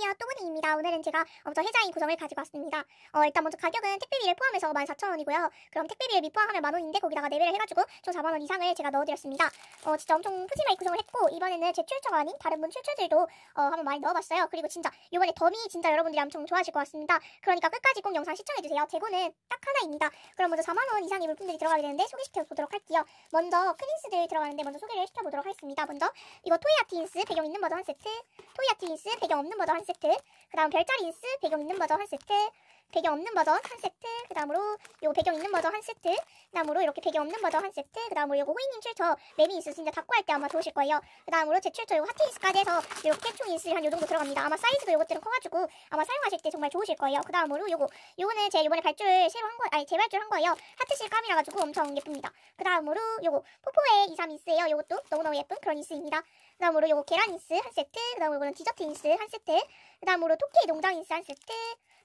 띠아 또그니입니다. 오늘은 제가 먼저 해자인 구성을 가지고 왔습니다. 어, 일단 먼저 가격은 택배비를 포함해서 14,000원이고요. 그럼 택배비를 미포함하면 만원인데 거기다가 내배를 네 해가지고 총 4만원 이상을 제가 넣어드렸습니다. 어, 진짜 엄청 푸짐하게 구성을 했고 이번에는 제 출처가 아닌 다른 분 출처들도 어, 한번 많이 넣어봤어요. 그리고 진짜 이번에 더미 진짜 여러분들이 엄청 좋아하실 것 같습니다. 그러니까 끝까지 꼭 영상 시청해주세요. 재고는 딱 하나입니다. 그럼 먼저 4만원 이상의 물품들이 들어가게 되는데 소개시켜보도록 할게요. 먼저 크린스들 들어가는데 먼저 소개를 시켜보도록 하겠습니다. 먼저 이거 토이아티인스 배경 있는 버전 한 세트 토이아티인스 배경 없는 버전 한 세트 세트 그 다음 별자리 인스 배경 있는 버전 한 세트 배경 없는 버전 한 세트 그 다음으로 요 배경 있는 버전 한 세트 그 다음으로 이렇게 배경 없는 버전 한 세트 그 다음으로 요거 호이님 출처 맵이 있으신데 닦고 할 때 아마 좋으실 거예요 그 다음으로 제 출처 요거 하트인스까지 해서 이렇게총 인스 한 요 정도 들어갑니다 아마 사이즈도 요것들은 커가지고 아마 사용하실 때 정말 좋으실 거예요 그 다음으로 요거 요거는 제 요번에 발줄 새로 한 거 아니 재발줄 한 거예요 하트실 감이라가지고 엄청 예쁩니다 그 다음으로 요거 포포의 232스예요 요것도 너무너무 예쁜 그런 인스입니다 그 다음으로 요거 계란 인스 한 세트 그 다음으로 이거는 디저트 인스 한 세트 그 다음으로 토끼 농장 인스 한 세트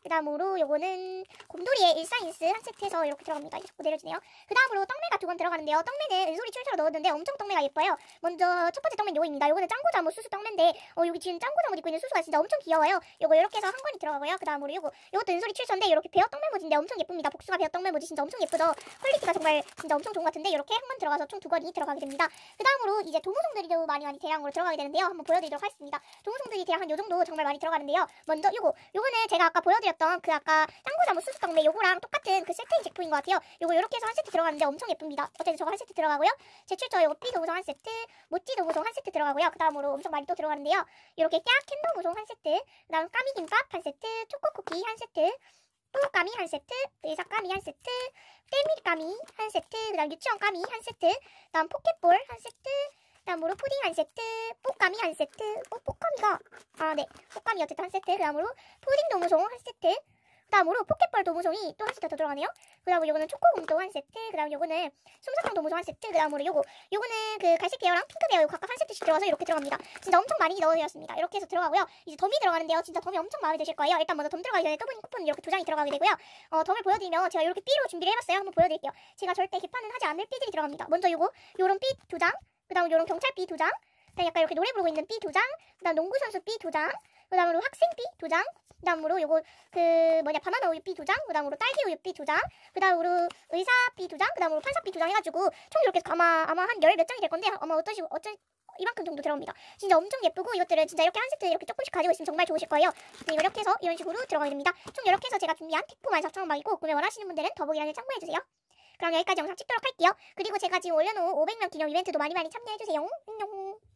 그 다음으로 요거는 곰돌이의 일상인스 한 세트에서 이렇게 들어갑니다. 이렇게 내려주네요. 그 다음으로 떡매가 두건 들어가는데요. 떡매는 은솔이 출처로 넣었는데 엄청 떡매가 예뻐요. 먼저 첫 번째 떡매는 요거입니다. 요거는 짱구 잠옷 수수 떡매인데 어 여기 지금 짱구 잠옷 입고 있는 수수가 진짜 엄청 귀여워요. 요거 이렇게 해서 한 권이 들어가고요. 그 다음으로 요거 요것도 은솔이 출처인데 이렇게 베어 떡매모지인데 엄청 예쁩니다. 복수가 베어 떡매모지 진짜 엄청 예쁘죠. 퀄리티가 정말 진짜 엄청 좋은 것 같은데 이렇게 한 권 들어가서 총 두 권이 들어가게 됩니다. 그 다음으로 이제 도무송들이도 많이 많이 대량으로 들어가게 되는데요. 한번 보여드리도록 하겠습니다. 도무송들이 대략 한 요정도 정말 많이 들어가는데요. 먼저 요거 요거는 제가 아까 보여드렸던 말씀드렸던 그 아까 땅구자 뭐 수수깡매 요거랑 똑같은 그 세트인 제품인 것 같아요. 요거 이렇게 해서 한 세트 들어가는데 엄청 예쁩니다. 어쨌든 저거 한 세트 들어가고요. 제출처 요거 삐도 구성 한 세트, 모찌도 구성 한 세트 들어가고요. 그 다음으로 엄청 많이 또 들어가는데요. 요렇게깍 캔도 무성한 세트, 그 다음 까미김밥 한 세트, 초코쿠키 한 세트, 뿌까미한 세트, 의사까미 한 세트, 때밀까미 한 세트, 그 다음 그 유치원까미 한 세트, 그 다음 포켓볼 한 세트, 다음으로 푸딩 한 세트, 뽀까미 한 세트, 뽀, 뭐 뽀까미가, 아, 네. 뽀까미 어쨌든 한 세트. 그 다음으로 푸딩 도무송 한 세트. 그 다음으로 포켓볼 도무송이 또 한 세트 더 들어가네요. 그 다음으로 요거는 초코공도 한 세트. 그 다음 요거는 솜사탕 도무송 한 세트. 그 다음으로 요거. 요거는 그 갈색 베어랑 핑크 베어 각각 한 세트씩 들어가서 이렇게 들어갑니다. 진짜 엄청 많이 넣어드렸습니다. 이렇게 해서 들어가고요. 이제 덤이 들어가는데요. 진짜 덤이 엄청 마음에 드실 거예요. 일단 먼저 덤 들어가기 전에 떠보니 쿠폰 이렇게 두 장이 들어가게 되고요. 어, 덤을 보여드리면 제가 이렇게 B로 준비를 해봤어요. 한번 보여드릴게요. 제가 절대 기판은 하지 않을 B들이 들어갑니다. 먼저 요거. 요런 B 두 장. 그 다음 요런 경찰 B 두 장, 그다음 약간 이렇게 노래 부르고 있는 B 두 장, 그 다음 농구 선수 B 두 장, 그 다음으로 학생 B 두 장, 그 다음으로 요거 그 뭐냐 바나나 우유 B 두 장, 그 다음으로 딸기 우유 B 두 장, 그 다음으로 의사 B 두 장, 그 다음으로 판사 B 두장 해가지고 총 이렇게 아마 아마 한 열 몇 장이 될 건데 아마 어떤 식으로 어쩔 이만큼 정도 들어옵니다. 진짜 엄청 예쁘고 이것들을 진짜 이렇게 한 세트 이렇게 조금씩 가지고 있으면 정말 좋으실 거예요. 네, 이렇게 해서 이런 식으로 들어가게 됩니다. 총 이렇게 해서 제가 준비한 택포 14,000원 방이고 구매 원하시는 분들은 더보기란을 참고해주세요. 그럼 여기까지 영상 찍도록 할게요. 그리고 제가 지금 올려놓은 500명 기념 이벤트도 많이 많이 참여해주세요. 안녕.